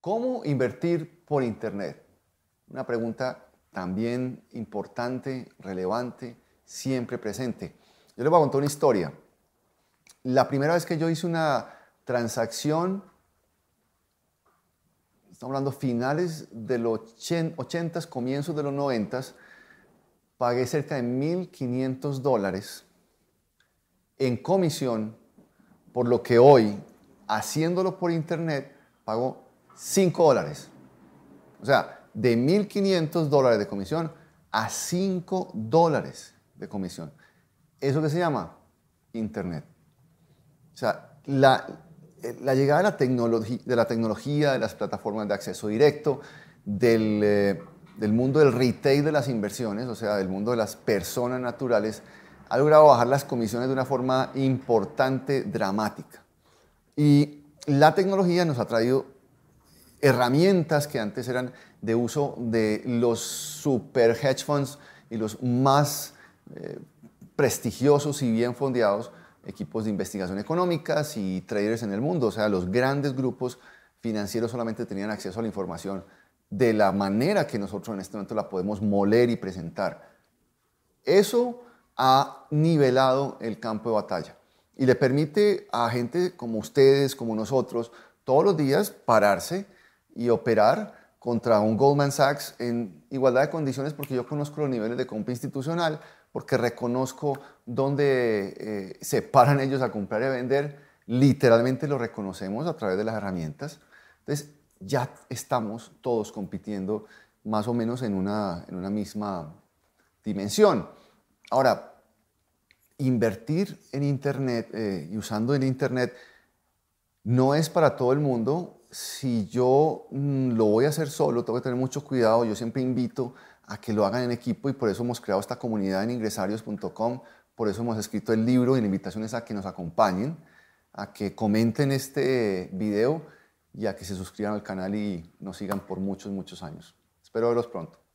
¿Cómo invertir por Internet? Una pregunta también importante, relevante, siempre presente. Yo les voy a contar una historia. La primera vez que yo hice una transacción, estamos hablando finales de los 80, comienzos de los 90, pagué cerca de 1.500 dólares en comisión, por lo que hoy, haciéndolo por internet, pago 5 dólares. O sea, de 1.500 dólares de comisión a 5 dólares de comisión. ¿Eso que se llama? Internet. O sea, la, eh, llegada de la, tecnología, de la tecnología, de las plataformas de acceso directo, del, eh, del mundo del retail de las inversiones, o sea, del mundo de las personas naturales, ha logrado bajar las comisiones de una forma importante, dramática. Y la tecnología nos ha traído herramientas que antes eran de uso de los super hedge funds y los más eh, prestigiosos y bien fondeados equipos de investigación económicas y traders en el mundo. O sea, los grandes grupos financieros solamente tenían acceso a la información de la manera que nosotros en este momento la podemos moler y presentar. Eso ha nivelado el campo de batalla y le permite a gente como ustedes, como nosotros, todos los días pararse y operar contra un Goldman Sachs en igualdad de condiciones porque yo conozco los niveles de compra institucional, porque reconozco dónde eh, se paran ellos a comprar y a vender, literalmente lo reconocemos a través de las herramientas. Entonces ya estamos todos compitiendo más o menos en una, en una misma dimensión. Ahora, invertir en Internet eh, y usando el Internet no es para todo el mundo si yo mm, lo voy a hacer solo, tengo que tener mucho cuidado. Yo siempre invito a que lo hagan en equipo y por eso hemos creado esta comunidad en ingresarios.com, por eso hemos escrito el libro y la invitación es a que nos acompañen, a que comenten este video y a que se suscriban al canal y nos sigan por muchos, muchos años. Espero verlos pronto.